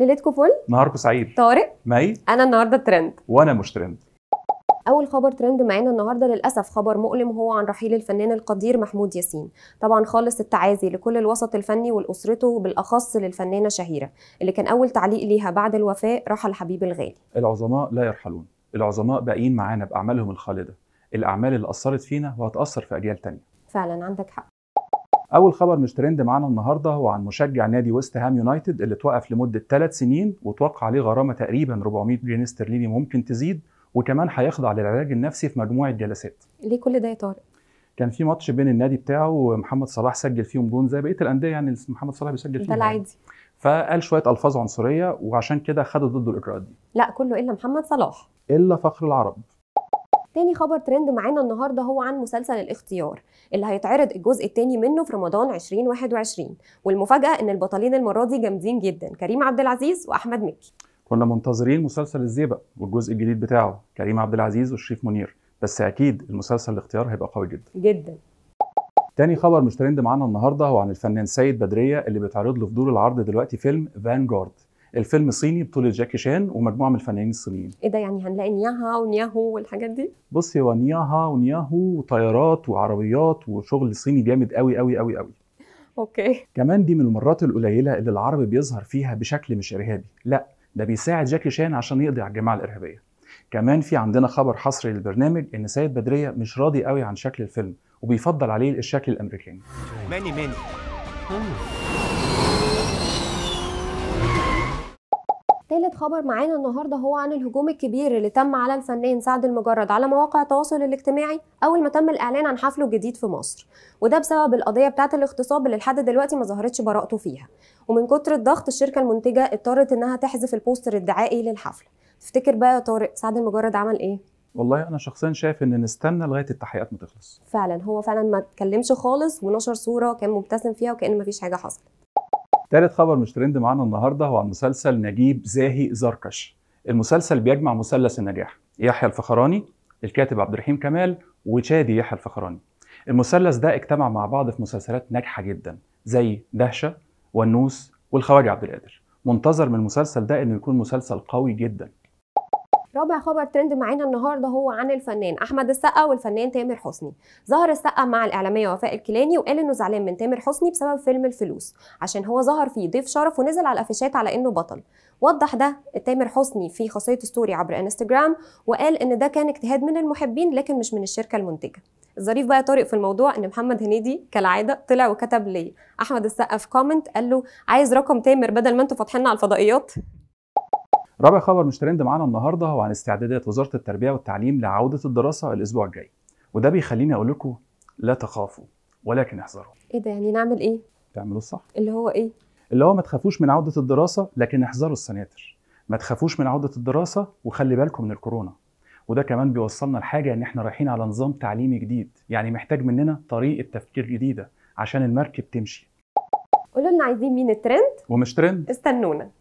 ليلتكم فل نهاركم سعيد طارق مي انا النهارده ترند وانا مش ترند اول خبر ترند معانا النهارده للاسف خبر مؤلم هو عن رحيل الفنان القدير محمود ياسين طبعا خالص التعازي لكل الوسط الفني ولاسرته بالاخص للفنانه شهيره اللي كان اول تعليق ليها بعد الوفاه رحل حبيب الغالي العظماء لا يرحلون العظماء باقيين معانا باعمالهم الخالده الاعمال اللي اثرت فينا وهتاثر في اجيال تانية فعلا عندك حق اول خبر مش ترند معانا النهارده هو عن مشجع نادي ويست هام يونايتد اللي توقف لمده 3 سنين وتوقع عليه غرامه تقريبا 400 جنيه استرليني ممكن تزيد وكمان هيخضع للعلاج النفسي في مجموعه جلسات ليه كل ده يا طارق كان في ماتش بين النادي بتاعه ومحمد صلاح سجل فيهم جون زي بقيه الانديه يعني محمد صلاح بيسجل فيهم ده العادي يعني. فقال شويه الفاظ عنصريه وعشان كده خدوا ضده الاجراءات دي لا كله الا محمد صلاح الا فخر العرب تاني خبر ترند معانا النهارده هو عن مسلسل الاختيار اللي هيتعرض الجزء التاني منه في رمضان 2021 والمفاجاه ان البطلين المره دي جامدين جدا كريم عبد العزيز واحمد مكي كنا منتظرين مسلسل الزيبق والجزء الجديد بتاعه كريم عبد العزيز والشريف منير بس اكيد المسلسل الاختيار هيبقى قوي جدا جدا تاني خبر مش ترند معانا النهارده هو عن الفنان سيد بدريه اللي بيتعرض له في دور العرض دلوقتي فيلم فانجارد الفيلم صيني بطولة جاكي شان ومجموعة من الفنانين الصينيين ايه ده يعني هنلاقي نياها ونياهو والحاجات دي؟ بصي هو نياها ونياهو وطيارات وعربيات وشغل صيني جامد قوي قوي قوي قوي اوكي كمان دي من المرات القليلة اللي العربي بيظهر فيها بشكل مش ارهابي لا ده بيساعد جاكي شان عشان يقضي على الجماعة الارهابية كمان في عندنا خبر حصري للبرنامج ان سيد بدرية مش راضي قوي عن شكل الفيلم وبيفضل عليه الشكل الامريكاني ماني ماني ثالث خبر معانا النهارده هو عن الهجوم الكبير اللي تم على الفنان سعد المجرد على مواقع التواصل الاجتماعي اول ما تم الاعلان عن حفله الجديد في مصر وده بسبب القضيه بتاعه الاغتصاب اللي لحد دلوقتي ما ظهرتش براءته فيها ومن كتر الضغط الشركه المنتجه اضطرت انها تحذف البوستر الدعائي للحفله تفتكر بقى يا طارق سعد المجرد عمل ايه والله انا شخصيا شايف ان نستنى لغايه التحقيقات ما تخلص فعلا هو فعلا ما اتكلمش خالص ونشر صوره كان مبتسم فيها وكان مفيش حاجه حصلت تالت خبر مش ترند معانا النهارده هو عن مسلسل نجيب زاهي زركش المسلسل بيجمع مثلث النجاح يحيى الفخراني الكاتب عبد الرحيم كمال وشادي يحيى الفخراني المثلث ده اجتمع مع بعض في مسلسلات ناجحه جدا زي دهشه والنوس والخواجه عبد القادر منتظر من المسلسل ده انه يكون مسلسل قوي جدا رابع خبر ترند معانا النهارده هو عن الفنان احمد السقا والفنان تامر حسني ظهر السقا مع الاعلاميه وفاء الكيلاني وقال انه زعلان من تامر حسني بسبب فيلم الفلوس عشان هو ظهر فيه ضيف شرف ونزل على الافيشات على انه بطل وضح ده تامر حسني في خاصيه ستوري عبر انستجرام وقال ان ده كان اجتهاد من المحبين لكن مش من الشركه المنتجه الظريف بقى طارق في الموضوع ان محمد هنيدي كالعاده طلع وكتب لي احمد السقا في كومنت قال له عايز رقم تامر بدل ما انتوا فاتحيننا على الفضائيات رابع خبر مش ترند معانا النهارده هو عن استعدادات وزاره التربيه والتعليم لعوده الدراسه الاسبوع الجاي وده بيخليني اقول لكم لا تخافوا ولكن احذروا ايه ده يعني نعمل ايه تعملوا الصح اللي هو ايه اللي هو ما تخافوش من عوده الدراسه لكن احذروا السناتر ما تخافوش من عوده الدراسه وخلي بالكم من الكورونا وده كمان بيوصلنا لحاجه ان احنا رايحين على نظام تعليمي جديد يعني محتاج مننا طريقه تفكير جديده عشان المركب تمشي قولوا لنا عايزين مين الترند ومش ترند استنونا